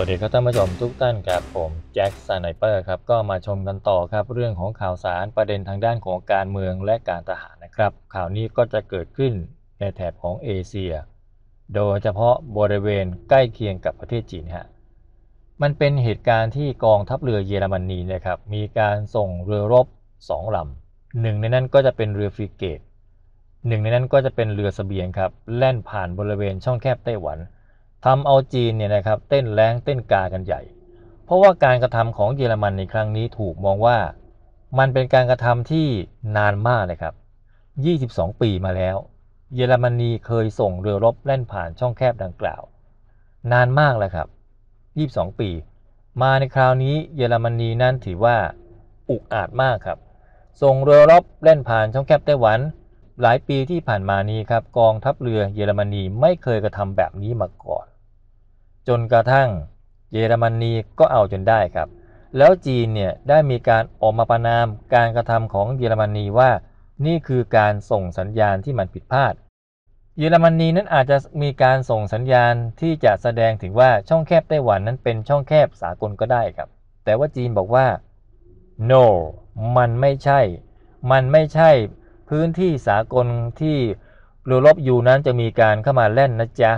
สวัสดีครับท่านผู้ชมทุกท่านกับผมแจ็คสไนเปอร์ครับก็มาชมกันต่อครับเรื่องของข่าวสารประเด็นทางด้านของการเมืองและการทหารนะครับ ข่าวนี้ก็จะเกิดขึ้นในแถบของเอเชีย โดยเฉพาะบริเวณใกล้เคียงกับประเทศจีนฮะมันเป็นเหตุการณ์ที่กองทัพเรือเยอรมนนีนะครับ มีการส่งเรือรบสองลำหนึ่งในนั้นก็จะเป็นเรือฟริเกตหนึ่งในนั้นก็จะเป็นเรือสเสบียงครับแล่นผ่านบริเวณช่องแคบไต้หวันทำเอาจีนเนี่ยนะครับ เต้นแรงเต้นกากันใหญ่ เพราะว่าการกระทำของเยอรมันในครั้งนี้ถูกมองว่า มันเป็นการกระทำที่นานมากเลยครับ 22 ปีมาแล้ว เยอรมนีเคยส่งเรือรบ แล่นผ่านช่องแคบดังกล่าว นานมากแล้วครับ 22 ปี มาในคราวนี้เยอรมนีนั่นถือว่า อุกอาจมากครับ ส่งเรือรบ แล่นผ่านช่องแคบไต้หวัน หลายปีที่ผ่านมานี้ครับกองทัพเรือเยอรมนีไม่เคยกระทำแบบนี้มาก่อนจนกระทั่งเยอรมนีก็เอาจนได้ครับ แล้วจีนเนี่ยได้มีการออกมาประนามการกระทำของเยอรมนีว่า นี่คือการส่งสัญญาณที่มันผิดพลาด เยอรมนีนั้นอาจจะมีการส่งสัญญาณที่จะแสดงถึงว่าช่องแคบไต้หวันนั้นเป็นช่องแคบสากลก็ได้ครับ แต่ว่าจีนบอกว่า no มันไม่ใช่ มันไม่ใช่พื้นที่สากลที่เรือรบอยู่นั้นจะมีการเข้ามาแล่นนะจ๊ะ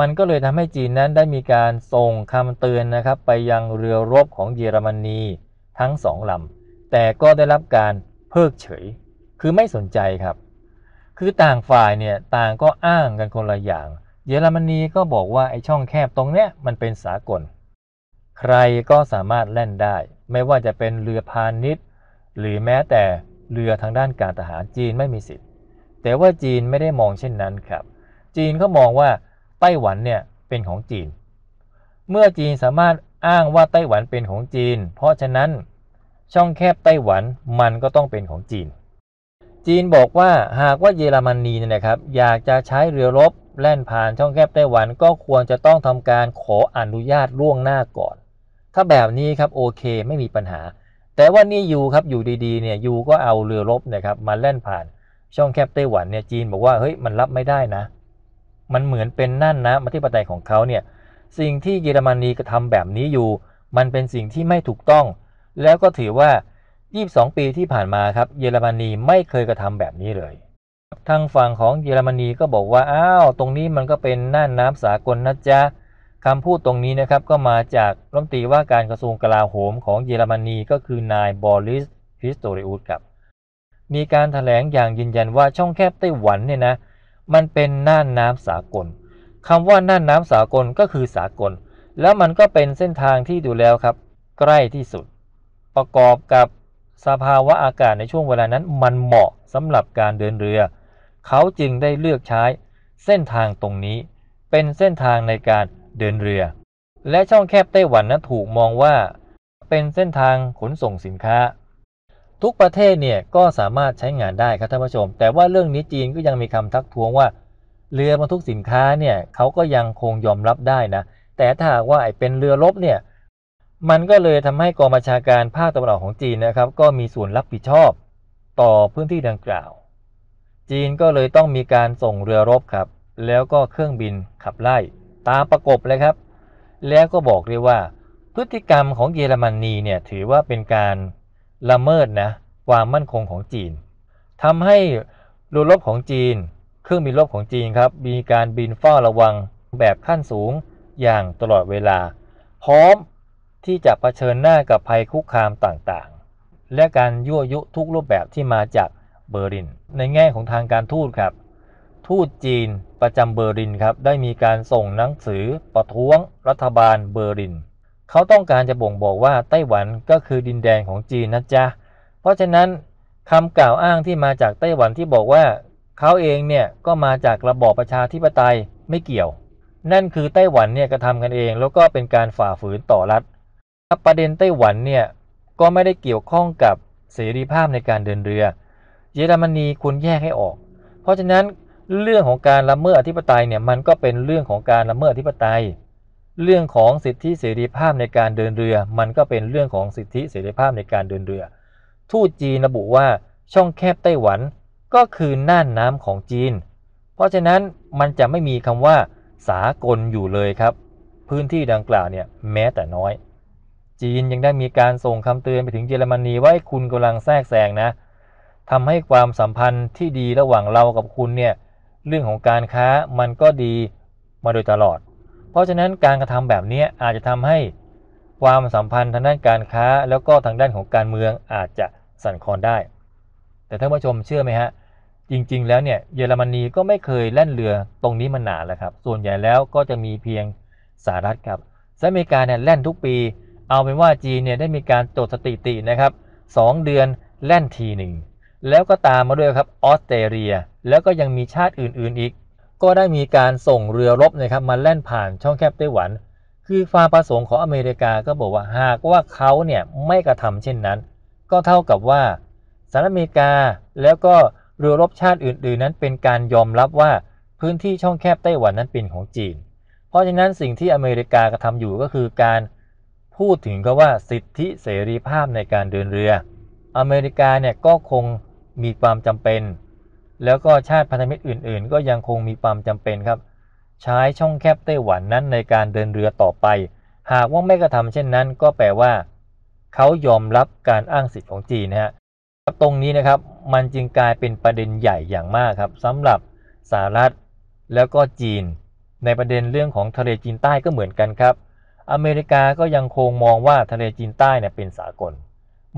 มันก็เลยทำให้จีนนั้นได้มีการส่งคำเตือนนะครับไปยังเรือรบของเยอรมนีทั้งสองลำแต่ก็ได้รับการเพิกเฉย คือไม่สนใจครับ คือต่างฝ่ายเนี่ยต่างก็อ้างกันคนละอย่าง เยอรมนีก็บอกว่าไอ้ช่องแคบตรงเนี้ยมันเป็นสากล ใครก็สามารถแล่นได้ ไม่ว่าจะเป็นเรือพาณิชย์ หรือแม้แต่เรือทางด้านการทหารจีนไม่มีสิทธิ์ แต่ว่าจีนไม่ได้มองเช่นนั้นครับ จีนก็มองว่าไต้หวันเนี่ยเป็นของจีน เมื่อจีนสามารถอ้างว่าไต้หวันเป็นของจีน เพราะฉะนั้นช่องแคบไต้หวันมันก็ต้องเป็นของจีน จีนบอกว่าหากว่าเยอรมนีเนี่ยนะครับอยากจะใช้เรือรบ แล่นผ่าน ช่องแคบไต้หวันก็ควรจะต้องทำการขออนุญาตล่วงหน้าก่อน ถ้าแบบนี้ครับโอเค ไม่มีปัญหา แต่ว่านี่ยูครับอยู่ดีๆเนี่ยยูก็เอาเรือรบนะครับมาแล่นผ่าน ช่องแคบไต้หวันเนี่ยจีนบอกว่าเฮ้ยมันรับไม่ได้นะมันเหมือนเป็นนั่นนะมาที่ปไตยของเขาเนี่ยสิ่งที่เยอรมนีกระทาแบบนี้อยู่ มันเป็นสิ่งที่ไม่ถูกต้อง แล้วก็ถือว่า22ปีที่ผ่านมาครับเยอรมนีไม่เคยกระทำแบบนี้เลยทางฝั่งของเยอรมนีก็บอกว่าอ้าวตรงนี้มันก็เป็นน่านน้ำสากลนะจ๊ะคำพูดตรงนี้นะครับก็มาจากรัฐมนตรีว่าการกระทรวงกลาโหมของเยอรมนีก็คือนายบอริสพิสโตริอุสครับ มีการถแถลงอย่างยืนยันว่าช่องแคบไต้หวันเนี่ยนะเมันเป็นน่านน้ำสากลคำว่าน่านน้ำสากลก็คือสากล แล้วมันก็เป็นเส้นทางที่ดูแล้วครับ ใกล้ที่สุด ประกอบกับสภาวะอากาศในช่วงเวลานั้น มันเหมาะสำหรับการเดินเรือ เขาจึงได้เลือกใช้เส้นทางตรงนี้ เป็นเส้นทางในการเดินเรือ และช่องแคบไต้หวันนะถูกมองว่า เป็นเส้นทางขนส่งสินค้าทุกประเทศเนี่ยก็สามารถใช้งานได้ครับท่านผู้ชม แต่ว่าเรื่องนี้จีนก็ยังมีคำทักท้วงว่า เรือบรรทุกสินค้าเนี่ยเขาก็ยังคงยอมรับได้นะ แต่ถ้าว่าไอ้เป็นเรือรบเนี่ยมันก็เลยทำให้กองบัญชาการภาคตะวันออกของจีนนะครับ ก็มีส่วนรับผิดชอบต่อพื้นที่ดังกล่าว จีนก็เลยต้องมีการส่งเรือรบครับ แล้วก็เครื่องบินขับไล่ตามประกบเลยครับ แล้วก็บอกเลยว่า พฤติกรรมของเยอรมนนีเนี่ยถือว่าเป็นการละเมิดนะความมั่นคงของจีน ทำให้เรือรบของจีนเครื่องบินรบของจีนครับมีการบินเฝ้าระวังแบบขั้นสูงอย่างตลอดเวลา พร้อมที่จะะเผชิญหน้ากับภัยคุกคามต่างๆ และการยั่วยุทุกรูปแบบที่มาจากเบอร์ลิน ในแง่ของทางการทูตครับ ทูตจีนประจำเบอร์ลินครับได้มีการส่งหนังสือประท้วงรัฐบาลเบอร์ลินเขาต้องการจะบ่งบอกว่าไต้หวันก็คือดินแดนของจีนนะจ๊ะ เพราะฉะนั้นคำกล่าวอ้างที่มาจากไต้หวันที่บอกว่าเขาเองเนี่ย ก็มาจากระบอบประชาธิปไตยไม่เกี่ยว นั่นคือไต้หวันเนี่ยกระทำกันเองแล้วก็เป็นการฝ่าฝืนต่อรัฐประเด็นไต้หวันเนี่ยก็ไม่ได้เกี่ยวข้องกับเสรีภาพในการเดินเรือ เยอรมนีคุณแยกให้ออก เพราะฉะนั้นเรื่องของการละเมิดอธิปไตยเนี่ยมันก็เป็นเรื่องของการละเมิดอธิปไตยเรื่องของสิทธิเสรีภาพในการเดินเรือ มันก็เป็นเรื่องของสิทธิเสรีภาพในการเดินเรือ ทูตจีนระบุว่าช่องแคบไต้หวัน ก็คือน่านน้ำของจีน เพราะฉะนั้นมันจะไม่มีคำว่าสากลอยู่เลยครับ พื้นที่ดังกล่าวเนี่ยแม้แต่น้อย จีนยังได้มีการส่งคำเตือนไปถึงเยอรมนีว่าคุณกำลังแทรกแซงนะทำให้ความสัมพันธ์ที่ดีระหว่างเรากับคุณเนี่ยเรื่องของการค้ามันก็ดีมาโดยตลอดเพราะฉะนั้นการกระทำแบบนี้อาจจะทำให้ความสัมพันธ์ทางด้านการค้า แล้วก็ทางด้านของการเมืองอาจจะสั่นคลอนได้ แต่ท่านผู้ชมเชื่อไหมฮะ จริง ๆ แล้วเนี่ยเยอรมนีก็ไม่เคยแล่นเรือตรงนี้มานานแล้วครับ ส่วนใหญ่แล้วก็จะมีเพียงสหรัฐครับ สหรัฐอเมริกาเนี่ยแล่นทุกปี เอาเป็นว่าจีนเนี่ยได้มีการจดสถิตินะครับ2 เดือนแล่นทีหนึ่งแล้วก็ตามมาด้วยครับออสเตรเลียแล้วก็ยังมีชาติอื่นๆอีกก็ได้มีการส่งเรือรบนะครับมาแล่นผ่านช่องแคบไต้หวัน คือความประสงค์ของอเมริกาก็บอกว่าหากว่าเขาเนี่ยไม่กระทำเช่นนั้น ก็เท่ากับว่าสหรัฐอเมริกาแล้วก็เรือรบชาติอื่น ๆ นั้น เป็นการยอมรับว่าพื้นที่ช่องแคบไต้หวันนั้นเป็นของจีน เพราะฉะนั้นสิ่งที่อเมริกากระทำอยู่ก็คือการพูดถึงก็ว่าสิทธิเสรีภาพในการเดินเรือ อเมริกาเนี่ยก็คงมีความจำเป็นแล้วก็ชาติพันธมิตรอื่นๆ ก็ยังคงมีความจำเป็นครับ ใช้ช่องแคบไต้หวันนั้นในการเดินเรือต่อไป หากว่าไม่กระทำเช่นนั้นก็แปลว่า เขายอมรับการอ้างสิทธิ์ของจีนนะฮะตรงนี้นะครับมันจึงกลายเป็นประเด็นใหญ่อย่างมากครับสำหรับสหรัฐแล้วก็จีน ในประเด็นเรื่องของทะเลจีนใต้ก็เหมือนกันครับ อเมริกาก็ยังคงมองว่าทะเลจีนใต้เนี่ยเป็นสากล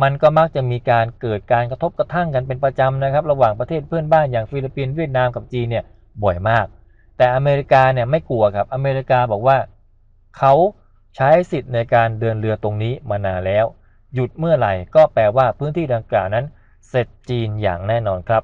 มันก็มักจะมีการเกิดการกระทบกระทั่งกันเป็นประจำนะครับ ระหว่างประเทศเพื่อนบ้านอย่างฟิลิปปินส์เวียดนามกับจีนเนี่ยบ่อยมาก แต่อเมริกาเนี่ยไม่กลัวครับอเมริกาบอกว่า เขาใช้สิทธิ์ในการเดินเรือตรงนี้มานานแล้ว หยุดเมื่อไหร่ ก็แปลว่าพื้นที่ดังกล่าวนั้น เสร็จจีนอย่างแน่นอนครับ